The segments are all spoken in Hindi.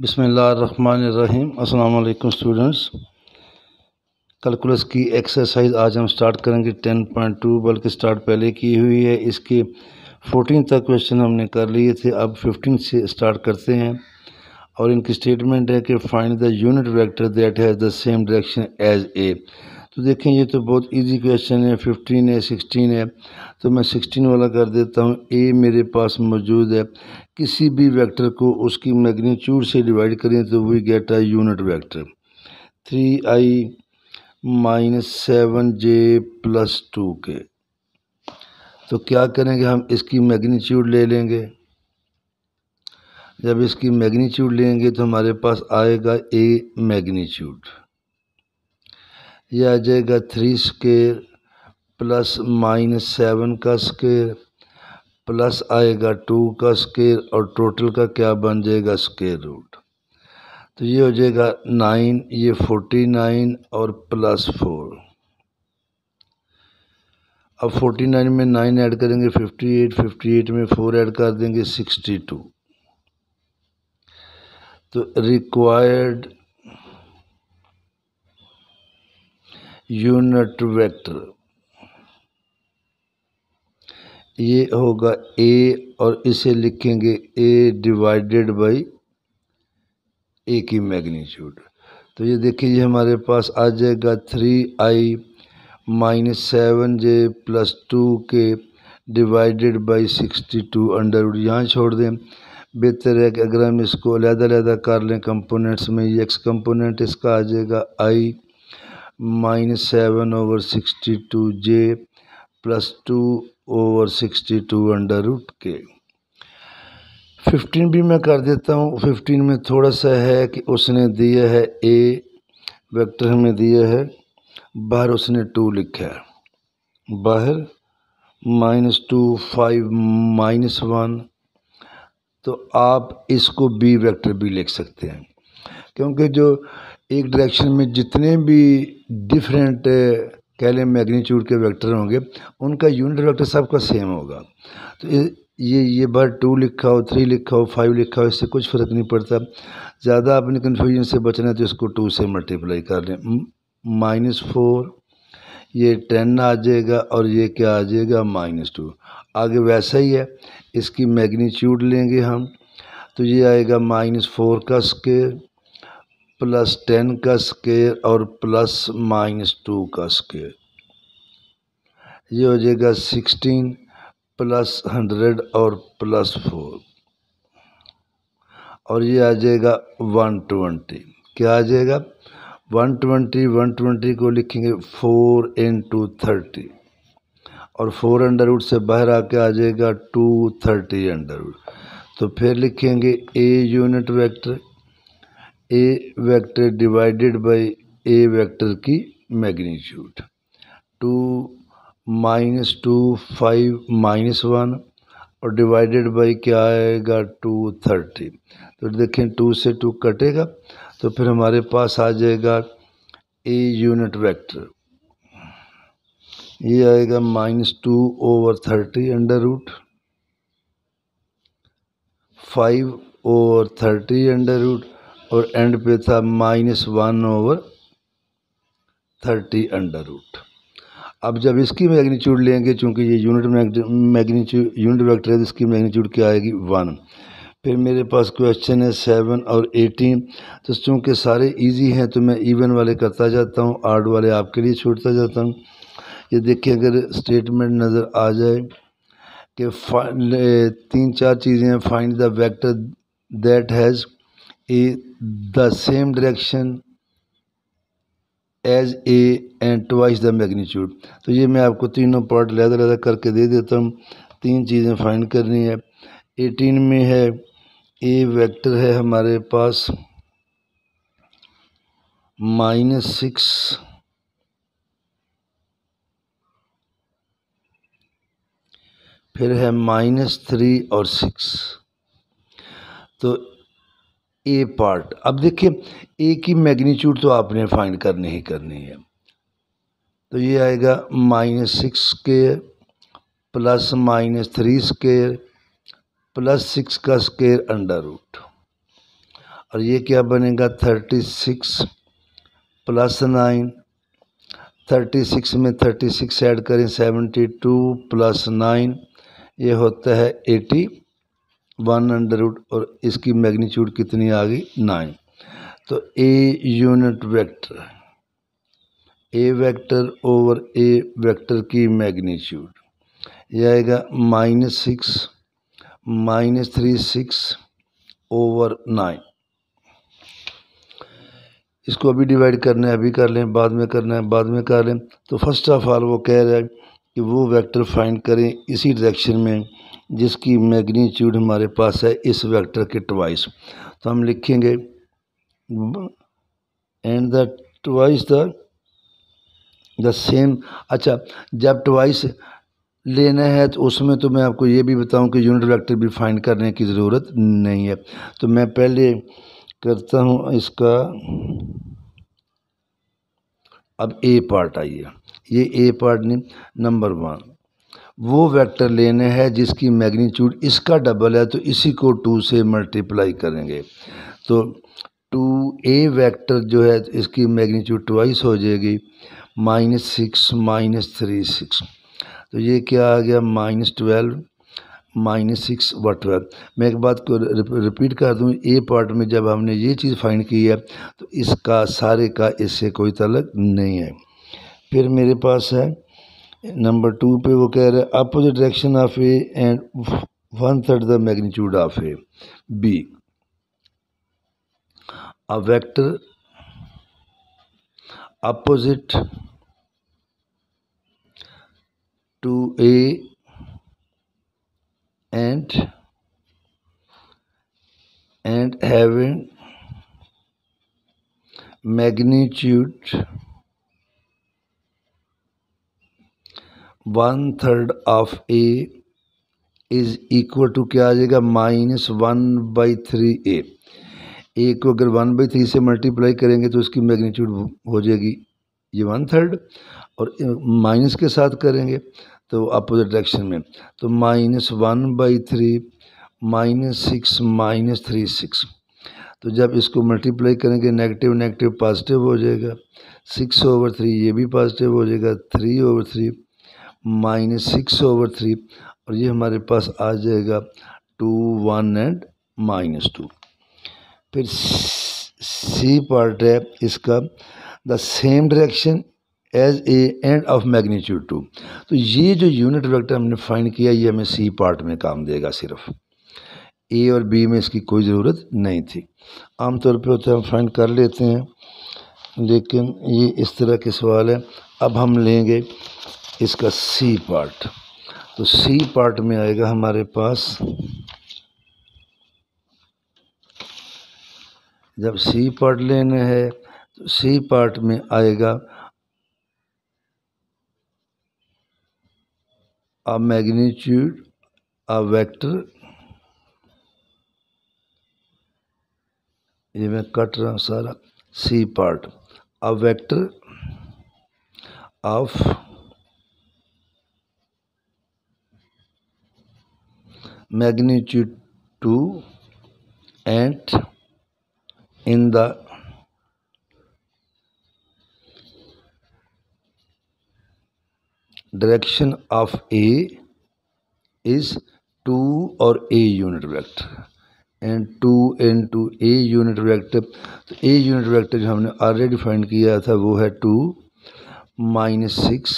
बिसमीम् अल्लाम स्टूडेंट्स कैलकुलस की एक्सरसाइज आज हम स्टार्ट करेंगे टेन पॉइंट टू बल्कि स्टार्ट पहले की हुई है इसके फोर्टीन तक क्वेश्चन हमने कर लिए थे अब फिफ्टीन से स्टार्ट करते हैं और इनकी स्टेटमेंट है कि find the unit vector that has the same direction as A तो देखें ये तो बहुत इजी क्वेश्चन है फिफ्टीन है सिक्सटीन है तो मैं सिक्सटीन वाला कर देता हूँ ए मेरे पास मौजूद है किसी भी वेक्टर को उसकी मैग्नीट्यूड से डिवाइड करें तो we get a unit vector three i minus seven j plus two k तो क्या करेंगे हम इसकी मैग्नीट्यूड ले लेंगे जब इसकी मैग्नीट्यूड लेंगे तो हमारे पास आएगा ए मैग्नीट्यूड यह आ जाएगा three square plus minus seven का स्केयर प्लस आएगा टू का स्केयर और टोटल का क्या बन जाएगा स्केयर रूट तो ये हो जाएगा नाइन ये फोर्टी नाइन और प्लस फोर अब फोर्टी नाइन में नाइन ऐड करेंगे फिफ्टी एट फिफ्टी एट में फ़ोर ऐड कर देंगे सिक्सटी टू तो रिक्वायर्ड यूनिट वेक्टर ये होगा ए और इसे लिखेंगे ए डिवाइडेड बाई ए की मैग्नीट्यूड तो ये देखिए ये हमारे पास आ जाएगा three i minus seven j plus two k divided by sixty two under root यहाँ छोड़ दें बेहतर है कि अगर हम इसको अलहदा अलहदा कर लें कंपोनेंट्स में ये एक्स कंपोनेंट इसका आ जाएगा i minus seven over sixty two j plus two over sixty two under root k fifteen भी मैं कर देता हूँ फिफ्टीन में थोड़ा सा है कि उसने दिया है ए वेक्टर हमें दिया है बाहर उसने टू लिखा है बाहर minus two five minus one तो आप इसको बी वेक्टर भी लिख सकते हैं क्योंकि जो एक डायरेक्शन में जितने भी डिफरेंट कह लें मैग्नीट्यूड के वेक्टर होंगे उनका यूनिट वेक्टर सबका सेम होगा तो ये ये बार टू लिखा हो थ्री लिखा हो फाइव लिखा हो इससे कुछ फ़र्क नहीं पड़ता ज़्यादा अपने कन्फ्यूजन से बचना है तो इसको टू से मल्टीप्लाई कर लें माइनस फोर ये टेन आ जाएगा और ये क्या आ जाएगा माइनस टू आगे वैसा ही है इसकी मैग्नीट्यूड लेंगे हम तो ये आएगा माइनस फोर का स्केयर प्लस टेन का स्केयर और प्लस माइनस टू का स्केयर ये हो जाएगा सिक्सटीन प्लस हंड्रेड और प्लस फोर और ये आ जाएगा वन ट्वेंटी क्या आ जाएगा वन ट्वेंटी वन ट्वेंटी को लिखेंगे फोर इन टू थर्टी और फोर अंडरवुड से बाहर आके आ जाएगा टू थर्टी अंडरवुड तो फिर लिखेंगे A unit vector A vector divided by A vector की magnitude two minus two five minus one और डिवाइडेड बाई क्या आएगा टू थर्टी तो देखें टू से टू कटेगा तो फिर हमारे पास आ जाएगा ए यूनिट वेक्टर ये आएगा minus two over thirty under root five over thirty under root और एंड पे था minus one over thirty under root अब जब इसकी मैग्नीट्यूड लेंगे चूँकि ये यूनिट मैग्नीट्यूड यूनिट वेक्टर है तो इसकी मैग्नीट्यूड क्या आएगी वन फिर मेरे पास क्वेश्चन है सेवन और एटीन तो चूँकि सारे इजी हैं तो मैं इवन वाले करता जाता हूँ आर्ड वाले आपके लिए छोड़ता जाता हूँ ये देखिए अगर स्टेटमेंट नज़र आ जाए कि तीन चार चीज़ें हैं find the vector that has a the same direction as A and twice the magnitude तो ये मैं आपको तीनों पार्ट लहदा लहदा करके दे देता हूँ तीन चीज़ें फाइंड करनी है एटीन में है ए वेक्टर है हमारे पास माइनस सिक्स फिर है माइनस थ्री और सिक्स तो ए पार्ट अब देखिए ए की मैग्नीट्यूड तो आपने फाइंड करनी ही करनी है तो ये आएगा minus six square plus minus three square plus six का स्केयर अंडर रूट और ये क्या बनेगा thirty six plus nine thirty six में थर्टी सिक्स ऐड करें सेवेंटी टू प्लस नाइन ये होता है एटी वन अंडर रूट और इसकी मैग्नीट्यूड कितनी आ गई नाइन तो ए unit vector A vector over A vector की मैग्नीट्यूड यह आएगा minus six minus three six over nine इसको अभी डिवाइड करना है अभी कर लें बाद में करना है बाद में कर लें तो फर्स्ट ऑफ ऑल वो कह रहा है कि वो वेक्टर फाइंड करें इसी डायरेक्शन में जिसकी मैग्नीट्यूड हमारे पास है इस वेक्टर के ट्वाइस तो हम लिखेंगे and the twice the the same अच्छा जब ट्वाइस लेना है तो उसमें तो मैं आपको ये भी बताऊं कि यूनिट वेक्टर भी फाइंड करने की ज़रूरत नहीं है तो मैं पहले करता हूँ इसका अब ए पार्ट आइए ये ए पार्ट नहीं नंबर वन वो वेक्टर लेने हैं जिसकी मैग्नीट्यूड इसका डबल है तो इसी को टू से मल्टीप्लाई करेंगे तो टू ए वेक्टर जो है इसकी मैग्नीट्यूड ट्वाइस हो जाएगी minus six minus three six तो ये क्या आ गया माइनस ट्वेल्व माइनस सिक्स व ट्वेल्व मैं एक बात को रिपीट कर दूँ ए पार्ट में जब हमने ये चीज़ फाइंड की है तो इसका सारे का इससे कोई तलक नहीं है फिर मेरे पास है नंबर टू पे वो कह रहा है opposite direction of A and one third the magnitude of A B a vector opposite to A and and having magnitude one third of A is equal to क्या आ जाएगा minus one by three A A को अगर वन बाई थ्री से मल्टीप्लाई करेंगे तो उसकी मैग्नीट्यूड हो जाएगी ये वन थर्ड और माइनस के साथ करेंगे तो अपोजिट डायरेक्शन में तो minus one by three minus six minus three six तो जब इसको मल्टीप्लाई करेंगे नेगेटिव नेगेटिव पॉजिटिव हो जाएगा सिक्स ओवर थ्री ये भी पॉजिटिव हो जाएगा three over three minus six over three और ये हमारे पास आ जाएगा two one and minus two फिर सी पार्ट है इसका the same direction as A and of magnitude two तो ये जो यूनिट वेक्टर हमने फाइंड किया ये हमें सी पार्ट में काम देगा सिर्फ ए और बी में इसकी कोई ज़रूरत नहीं थी आमतौर पे होता है हम फाइंड कर लेते हैं लेकिन ये इस तरह के सवाल है अब हम लेंगे इसका सी पार्ट तो सी पार्ट में आएगा हमारे पास जब सी पार्ट लेने है तो सी पार्ट में आएगा अ मैग्नीट्यूड अ वेक्टर ये मैं कट रहा हूँ सारा C part a vector of magnitude two and in the direction of A is 2 or A unit vector and to an to a unit vector तो ए यूनिट वेक्टर जो हमने ऑलरेडी फाइंड किया था वो है two minus six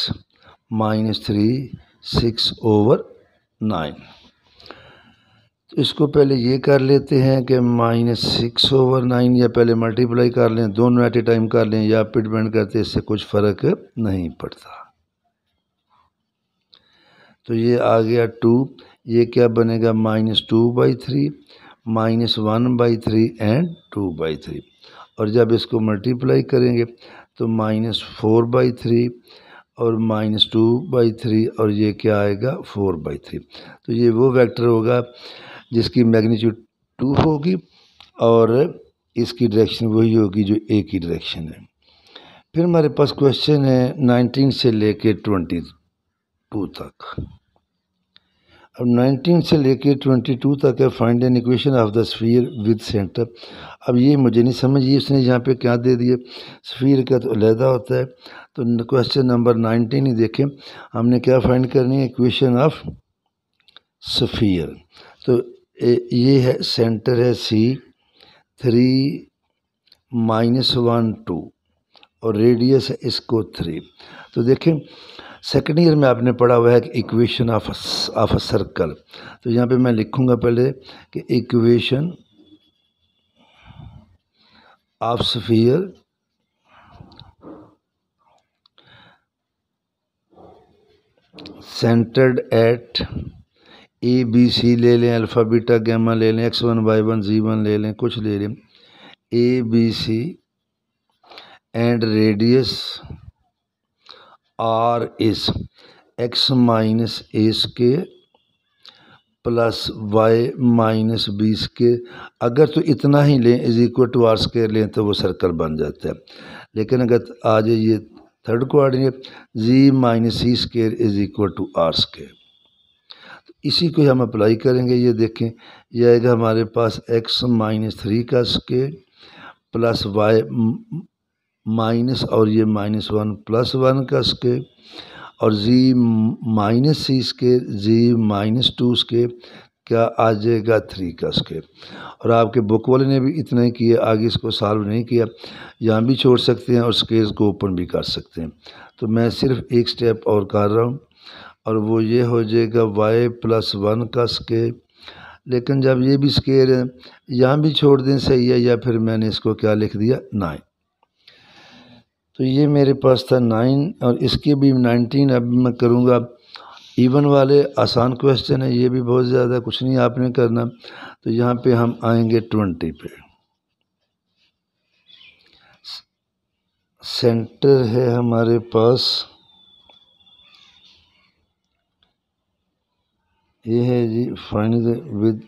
minus three six over nine तो इसको पहले ये कर लेते हैं कि माइनस सिक्स ओवर नाइन या पहले मल्टीप्लाई कर लें दोनों एट ए टाइम कर लें या पिट बैंड करते इससे कुछ फ़र्क नहीं पड़ता तो ये आ गया टू ये क्या बनेगा minus two by three minus one by three and two by three और जब इसको मल्टीप्लाई करेंगे तो माइनस फोर बाई थ्री और माइनस टू बाई थ्री और ये क्या आएगा फोर बाई थ्री तो ये वो वेक्टर होगा जिसकी मैग्नीट्यूड टू होगी और इसकी डायरेक्शन वही होगी जो ए की डायरेक्शन है फिर हमारे पास क्वेश्चन है नाइनटीन से लेके ट्वेंटी टू तक अब 19 से लेके 22 तक है find an equation of the sphere with centre अब ये मुझे नहीं समझ ये उसने यहाँ पे क्या दे दिए स्फीयर का तो अलहदा होता है तो क्वेश्चन नंबर 19 ही देखें हमने क्या फाइंड करनी है इक्वेशन ऑफ स्फीयर तो ये है सेंटर है C three minus one two और रेडियस है इसको थ्री तो देखें सेकेंड ईयर में आपने पढ़ा हुआ है कि equation of of a circle तो यहाँ पे मैं लिखूँगा पहले कि equation of sphere centred at A B C ले लें अल्फ़ा बीटा गैमा ले लें X one Y one Z one ले लें कुछ ले लें A B C and radius R is X minus A square plus Y minus B square अगर तो इतना ही लें is equal to R square लें तो वो सर्कल बन जाता है लेकिन अगर आ जाइए third coordinate Z minus C square is equal to R square इसी को हम अप्लाई करेंगे ये देखें यह आएगा हमारे पास एक्स माइनस थ्री का स्केल प्लस वाई माइनस और ये माइनस वन प्लस वन का स्केल और Z minus C scale Z minus two scale क्या आ जाएगा थ्री का स्केप और आपके बुक वाले ने भी इतना ही किया आगे इसको सॉल्व नहीं किया यहाँ भी छोड़ सकते हैं और स्केल को ओपन भी कर सकते हैं तो मैं सिर्फ एक स्टेप और कर रहा हूँ और वो ये हो जाएगा वाई प्लस वन का स्केयर लेकिन जब ये भी स्केयर है यहाँ भी छोड़ दें सही है या फिर मैंने इसको क्या लिख दिया नाइन तो ये मेरे पास था नाइन और इसके भी नाइनटीन अब मैं करूँगा इवन वाले आसान क्वेश्चन है ये भी बहुत ज़्यादा कुछ नहीं आपने करना तो यहाँ पे हम आएंगे ट्वेंटी पे सेंटर है हमारे पास ये है जी फाइंड विद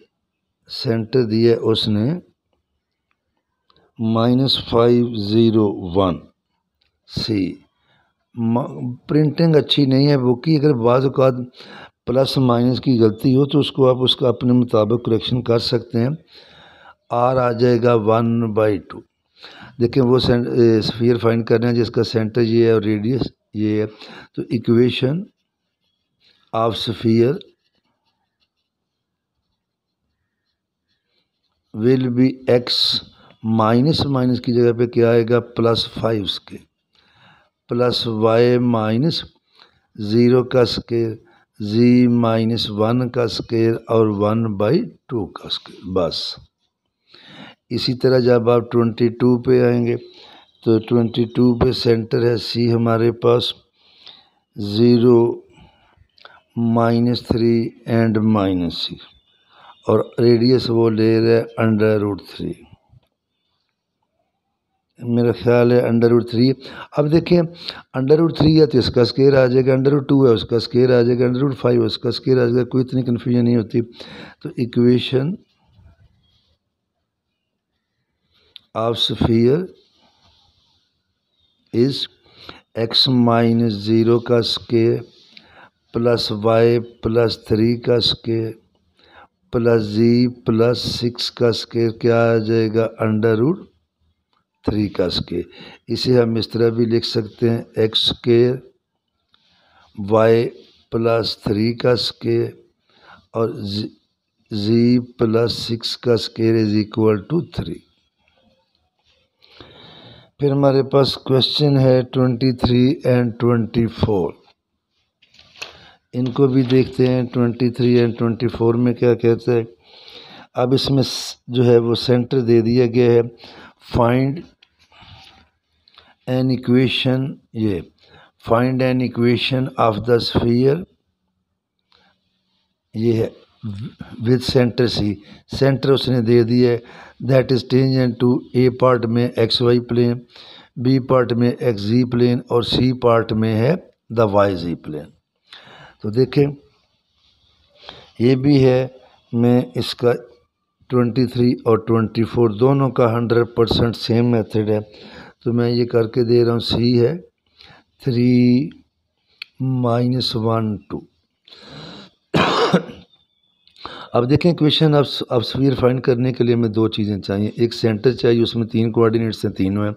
सेंटर दिया उसने minus five zero one C printing अच्छी नहीं है बुक की अगर बाज़ात प्लस माइनस की गलती हो तो उसको आप उसका अपने मुताबिक करेक्शन कर सकते हैं आर आ जाएगा वन बाई टू देखें वो स्फीयर फाइंड करना है जिसका सेंटर ये है और रेडियस ये है तो equation of sphere will be X minus minus की जगह पे क्या आएगा plus five square plus Y minus zero का स्केयर जी माइनस वन का स्केयर और वन बाई टू का स्केयर बस इसी तरह जब आप ट्वेंटी टू पर आएंगे तो ट्वेंटी टू पर सेंटर है सी हमारे पास zero minus three and minus six और रेडियस वो ले रहे अंडर रूट थ्री मेरा ख्याल है अंडर रूट थ्री अब देखें अंडर रूट थ्री है तो इसका स्केयर आ जाएगा अंडर रूट टू है उसका स्केयर आ जाएगा अंडर रूट फाइव है उसका स्केयर आ जाएगा कोई इतनी कन्फ्यूजन नहीं होती तो equation of sphere is X minus zero का square plus Y plus three का square plus Z plus six का स्केयर क्या आ जाएगा अंडर रूट थ्री का स्केयर इसे हम इस तरह भी लिख सकते हैं X square Y plus three का स्केयर और जी, जी प्लस सिक्स का square is equal to three फिर हमारे पास क्वेश्चन है twenty three and twenty four इनको भी देखते हैं twenty three and twenty four में क्या कहते हैं अब इसमें जो है वो सेंटर दे दिया गया है फाइंड एन इक्वेशन ये find an equation of the sphere ये है विद सेंटर सी सेंटर उसने दे दिया है that is tangent and to A part में X Y plane B part में एक्स जी प्लेन और सी पार्ट में है द वाई जी प्लेन तो देखें ये भी है मैं इसका 23 और 24 दोनों का 100 परसेंट सेम मेथड है तो मैं ये करके दे रहा हूँ सी है थ्री माइनस वन टू अब देखें क्वेश्चन अब अब स्वीर फाइंड करने के लिए हमें दो चीज़ें चाहिए एक सेंटर चाहिए उसमें तीन कोऑर्डिनेट्स हैं तीनों हैं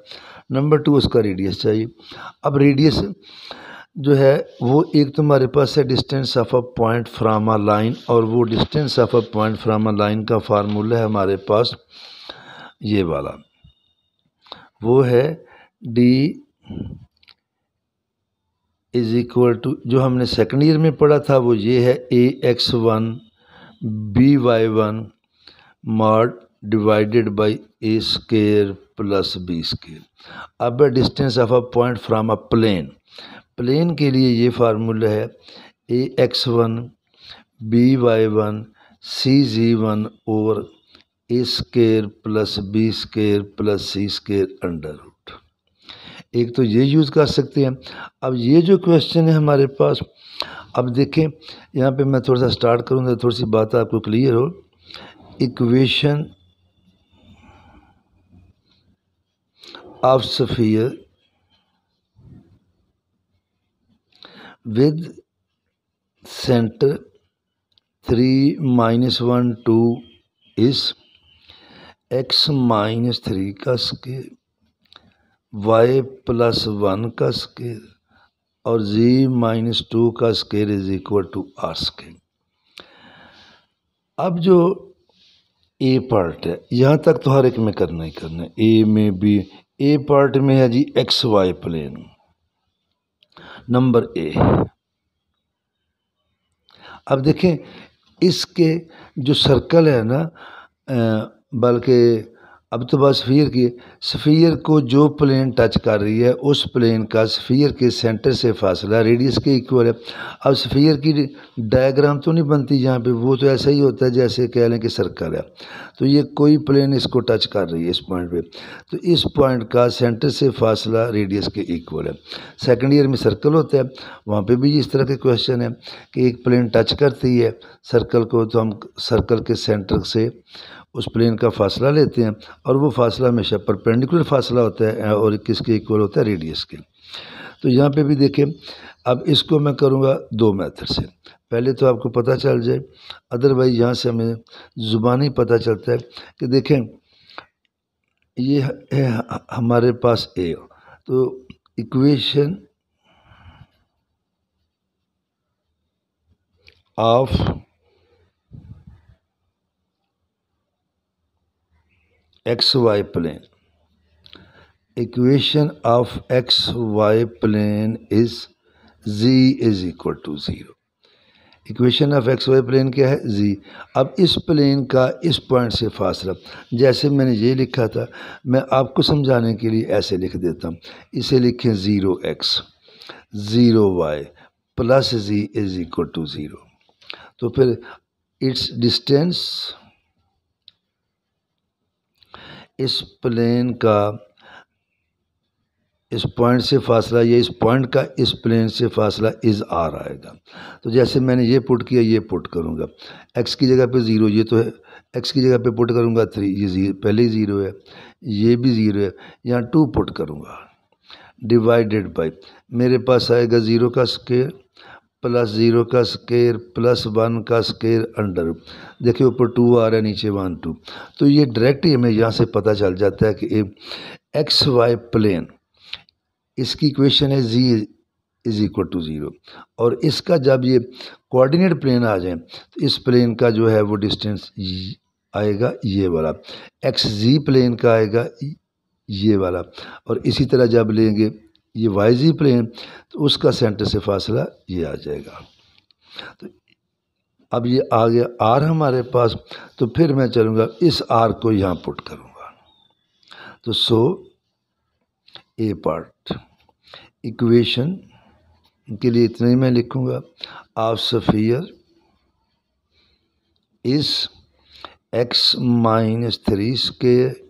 नंबर टू उसका रेडियस चाहिए अब रेडियस जो है वो एक तुम्हारे पास है distance of a point from a line और वो distance of a point from a line का फार्मूला है हमारे पास ये वाला वो है डी इज इक्वल टू जो हमने सेकेंड ईयर में पढ़ा था वो ये है A X one B Y one mod divided by A square plus B square अब distance of a point from a plane plane के लिए ये फार्मूला है A X one B Y one C Z one और A square plus B square plus C square under root एक तो ये यूज़ कर सकते हैं अब ये जो क्वेश्चन है हमारे पास अब देखें यहाँ पे मैं थोड़ा सा स्टार्ट करूँगा थोड़ी सी बात आपको क्लियर हो equation of sphere with center 3 minus 1 2 is x minus three का स्केयर वाई प्लस वन का स्केयर और जी माइनस टू का square is equal to R square अब जो ए पार्ट है यहाँ तक तो हर एक में करना ही करना है ए में भी ए पार्ट में है Z X Y plane number A अब देखें इसके जो सर्कल है ना बल्कि अब तो बात स्फीयर की स्फीयर को जो प्लेन टच कर रही है उस प्लेन का स्फीयर के सेंटर से फासला रेडियस के इक्वल है अब स्फीयर की डायग्राम तो नहीं बनती यहाँ पे वो तो ऐसा ही होता है जैसे कह लें कि सर्कल है तो ये कोई प्लेन इसको टच कर रही है इस पॉइंट पे तो इस पॉइंट का सेंटर से फासला रेडियस के इक्वल है सेकेंड ईयर में सर्कल होता है वहाँ पर भी इस तरह के क्वेश्चन है कि एक प्लेन टच करती है सर्कल को तो हम सर्कल के सेंटर से उस प्लेन का फासला लेते हैं और वो फासला हमेशा परपेंडिकुलर फासला होता है और किसके इक्वल होता है रेडियस के तो यहाँ पे भी देखें अब इसको मैं करूँगा दो मेथड से पहले तो आपको पता चल जाए अदरवाइज यहाँ से हमें ज़ुबानी पता चलता है कि देखें ये है हमारे पास ए तो equation of X Y plane of X Y plane is Z is equal to zero equation of X Y plane क्या है जी अब इस प्लेन का इस पॉइंट से फासला जैसे मैंने ये लिखा था मैं आपको समझाने के लिए ऐसे लिख देता हूँ इसे लिखें zero X zero Y plus Z is equal to zero तो फिर इट्स डिस्टेंस इस प्लेन का इस पॉइंट से फासला या इस पॉइंट का इस प्लेन से फासला इज़ आर आएगा तो जैसे मैंने ये पुट किया ये पुट करूँगा एक्स की जगह पे ज़ीरो ये तो है एक्स की जगह पे पुट करूँगा थ्री ये जीरो पहले ही ज़ीरो है ये भी ज़ीरो है यहाँ टू पुट करूँगा डिवाइडेड बाई मेरे पास आएगा ज़ीरो का स्केयर प्लस ज़ीरो का स्केयर प्लस वन का स्केयर अंडर देखिए ऊपर टू आ रहा है नीचे वन टू तो ये डायरेक्ट ही हमें यहाँ से पता चल जाता है कि एक्स वाई प्लेन इसकी इक्वेशन है Z is equal to zero और इसका जब ये कोऑर्डिनेट प्लेन आ जाए तो इस प्लेन का जो है वो डिस्टेंस आएगा ये वाला एक्स जी प्लेन का आएगा ये वाला और इसी तरह जब लेंगे ये वाई जी प्लेन तो उसका सेंटर से फासला ये आ जाएगा तो अब ये आ गया आर हमारे पास तो फिर मैं चलूँगा इस आर को यहाँ पुट करूँगा तो सो ए पार्ट इक्वेशन के लिए इतना ही मैं लिखूँगा आप sphere is X minus three square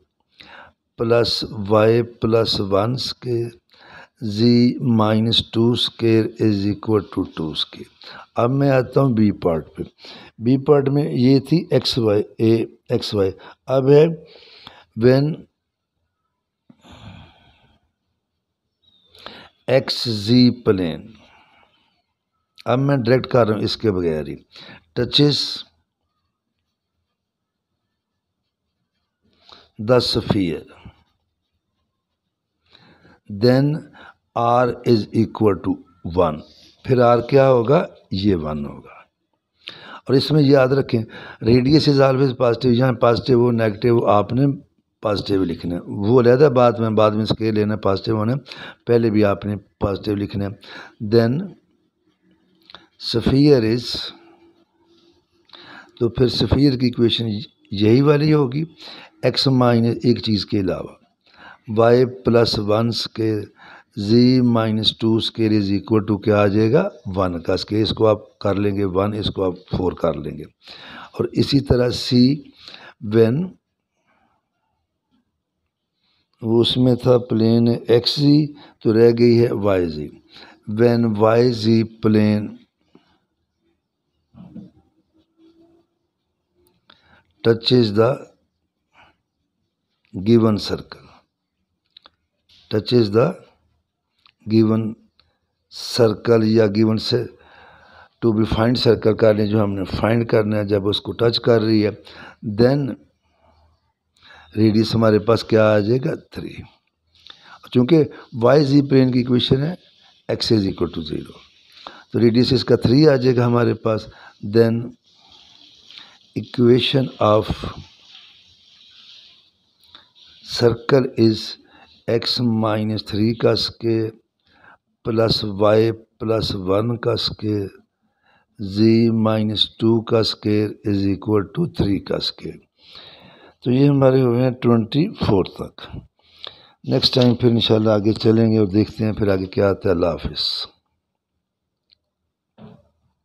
plus Y plus one square Z minus two square is equal to two square अब मैं आता हूँ बी पार्ट पे बी पार्ट में ये थी एक्स वाई एक्स वाई अब है वेन एक्स जी प्लेन अब मैं डायरेक्ट कर रहा हूँ इसके बगैर ही touches the sphere then R is equal to one फिर आर क्या होगा ये वन होगा और इसमें याद रखें रेडियस इज़ ऑलवेज पॉजिटिव यहाँ पॉजिटिव हो नेगेटिव आपने पॉजिटिव लिखना वो लहदा बाद में बाद में इसके लेना पॉजिटिव होना पहले भी आपने पॉजिटिव लिखना देन सफ़ीर इज़ तो फिर सफ़ीर की इक्वेशन यही वाली होगी एक्स माइनस एक चीज़ के अलावा वाई प्लस वन के Z minus two square is equal to क्या आ जाएगा वन का स्केयर इसको आप कर लेंगे वन इसको आप फोर कर लेंगे और इसी तरह सी वेन उसमें था प्लेन एक्स जी तो रह गई है Y Z when Y Z plane touches the given circle touches the given circle या गिवन से टू बी फाइंड सर्कल करने जो हमने फाइंड करना है जब उसको टच कर रही है देन रेडियस हमारे पास क्या आ जाएगा थ्री चूँकि वाई जी प्लेन की इक्वेशन है X is equal to zero तो रेडियस इसका थ्री आ जाएगा हमारे पास then equation of circle is X minus three का square plus Y plus one का स्केयर जी माइनस टू का square is equal to three का स्केयर तो ये हमारे हुए हैं ट्वेंटी फोर तक नेक्स्ट टाइम फिर इंशाल्लाह आगे चलेंगे और देखते हैं फिर आगे क्या आता है अल्लाह हाफिज़